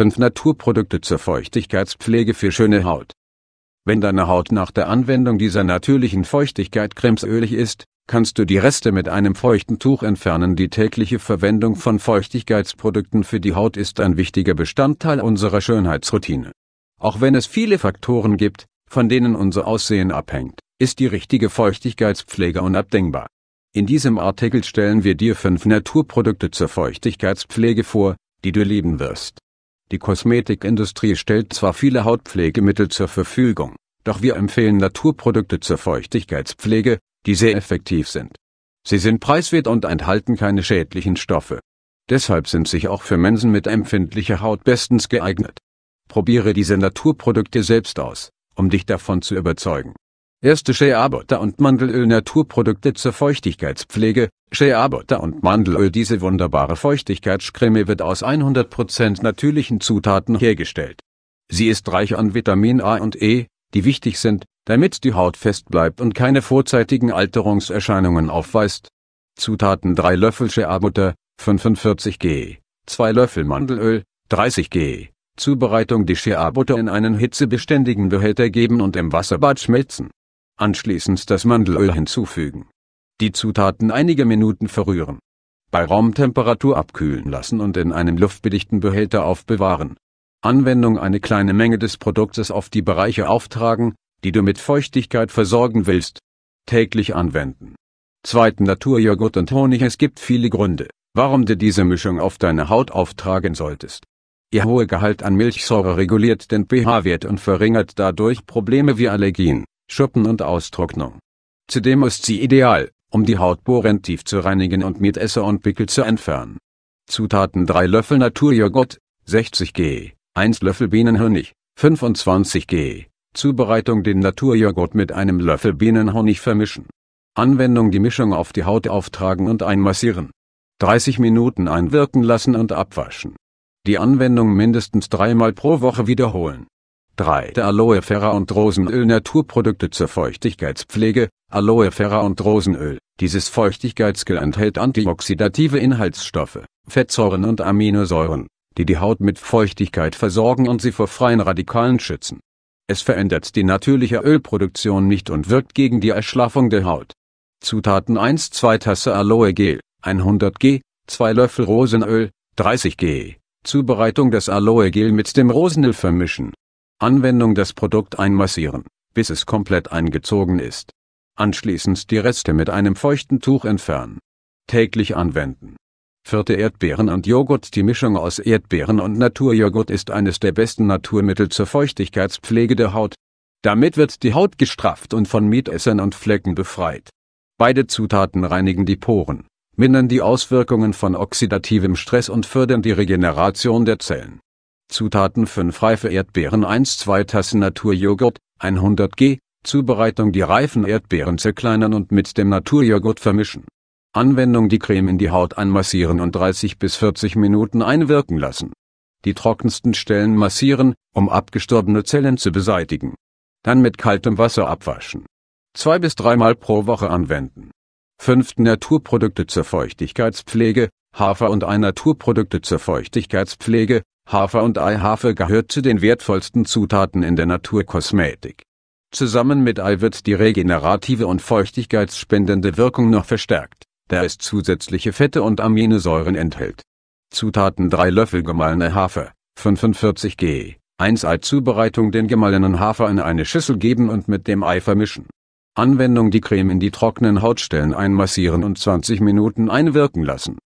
5 Naturprodukte zur Feuchtigkeitspflege für schöne Haut. Wenn deine Haut nach der Anwendung dieser natürlichen Feuchtigkeit cremesölig ist, kannst du die Reste mit einem feuchten Tuch entfernen. Die tägliche Verwendung von Feuchtigkeitsprodukten für die Haut ist ein wichtiger Bestandteil unserer Schönheitsroutine. Auch wenn es viele Faktoren gibt, von denen unser Aussehen abhängt, ist die richtige Feuchtigkeitspflege unabdingbar. In diesem Artikel stellen wir dir fünf Naturprodukte zur Feuchtigkeitspflege vor, die du lieben wirst. Die Kosmetikindustrie stellt zwar viele Hautpflegemittel zur Verfügung, doch wir empfehlen Naturprodukte zur Feuchtigkeitspflege, die sehr effektiv sind. Sie sind preiswert und enthalten keine schädlichen Stoffe. Deshalb sind sich auch für Menschen mit empfindlicher Haut bestens geeignet. Probiere diese Naturprodukte selbst aus, um dich davon zu überzeugen. Erste Shea-Butter und Mandelöl Naturprodukte zur Feuchtigkeitspflege. Shea-Butter und Mandelöl Diese wunderbare Feuchtigkeitscreme wird aus 100% natürlichen Zutaten hergestellt. Sie ist reich an Vitamin A und E, die wichtig sind, damit die Haut fest bleibt und keine vorzeitigen Alterungserscheinungen aufweist. Zutaten 3 Löffel Shea-Butter, 45 g, 2 Löffel Mandelöl, 30 g. Zubereitung Die Shea-Butter in einen hitzebeständigen Behälter geben und im Wasserbad schmelzen. Anschließend das Mandelöl hinzufügen. Die Zutaten einige Minuten verrühren. Bei Raumtemperatur abkühlen lassen und in einem luftbedichten Behälter aufbewahren. Anwendung eine kleine Menge des Produktes auf die Bereiche auftragen, die du mit Feuchtigkeit versorgen willst. Täglich anwenden. Zweiten Naturjoghurt und Honig Es gibt viele Gründe, warum du diese Mischung auf deine Haut auftragen solltest. Ihr hoher Gehalt an Milchsäure reguliert den pH-Wert und verringert dadurch Probleme wie Allergien. Schuppen und Austrocknung. Zudem ist sie ideal, um die Haut bohrend tief zu reinigen und mit Esser und Pickel zu entfernen. Zutaten 3 Löffel Naturjoghurt, 60 g, 1 Löffel Bienenhonig, 25 g. Zubereitung den Naturjoghurt mit einem Löffel Bienenhonig vermischen. Anwendung die Mischung auf die Haut auftragen und einmassieren. 30 Minuten einwirken lassen und abwaschen. Die Anwendung mindestens dreimal pro Woche wiederholen. 3. Aloe Vera und Rosenöl Naturprodukte zur Feuchtigkeitspflege, Aloe Vera und Rosenöl. Dieses Feuchtigkeitsgel enthält antioxidative Inhaltsstoffe, Fettsäuren und Aminosäuren, die die Haut mit Feuchtigkeit versorgen und sie vor freien Radikalen schützen. Es verändert die natürliche Ölproduktion nicht und wirkt gegen die Erschlaffung der Haut. Zutaten 1 2 Tasse Aloe Gel, 100 g, 2 Löffel Rosenöl, 30 g. Zubereitung des Aloe Gel mit dem Rosenöl vermischen. Anwendung das Produkt einmassieren, bis es komplett eingezogen ist. Anschließend die Reste mit einem feuchten Tuch entfernen. Täglich anwenden. Vierte Erdbeeren und Joghurt Die Mischung aus Erdbeeren und Naturjoghurt ist eines der besten Naturmittel zur Feuchtigkeitspflege der Haut. Damit wird die Haut gestrafft und von Mietessern und Flecken befreit. Beide Zutaten reinigen die Poren, mindern die Auswirkungen von oxidativem Stress und fördern die Regeneration der Zellen. Zutaten 5 reife Erdbeeren 1-2 Tassen Naturjoghurt, 100 g, Zubereitung Die reifen Erdbeeren zerkleinern und mit dem Naturjoghurt vermischen. Anwendung Die Creme in die Haut einmassieren und 30 bis 40 Minuten einwirken lassen. Die trockensten Stellen massieren, um abgestorbene Zellen zu beseitigen. Dann mit kaltem Wasser abwaschen. Zwei bis dreimal pro Woche anwenden. 5. Naturprodukte zur Feuchtigkeitspflege, Hafer und ein Naturprodukte zur Feuchtigkeitspflege, Hafer und Eihafer gehört zu den wertvollsten Zutaten in der Naturkosmetik. Zusammen mit Ei wird die regenerative und feuchtigkeitsspendende Wirkung noch verstärkt, da es zusätzliche Fette und Aminosäuren enthält. Zutaten 3 Löffel gemahlene Hafer, 45 g, 1 Ei Zubereitung den gemahlenen Hafer in eine Schüssel geben und mit dem Ei vermischen. Anwendung die Creme in die trockenen Hautstellen einmassieren und 20 Minuten einwirken lassen.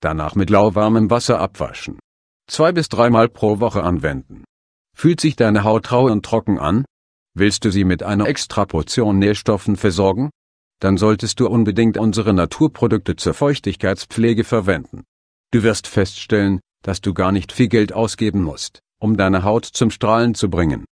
Danach mit lauwarmem Wasser abwaschen zwei bis dreimal pro Woche anwenden. Fühlt sich deine Haut rau und trocken an? Willst du sie mit einer extra Portion Nährstoffen versorgen? Dann solltest du unbedingt unsere Naturprodukte zur Feuchtigkeitspflege verwenden. Du wirst feststellen, dass du gar nicht viel Geld ausgeben musst, um deine Haut zum Strahlen zu bringen.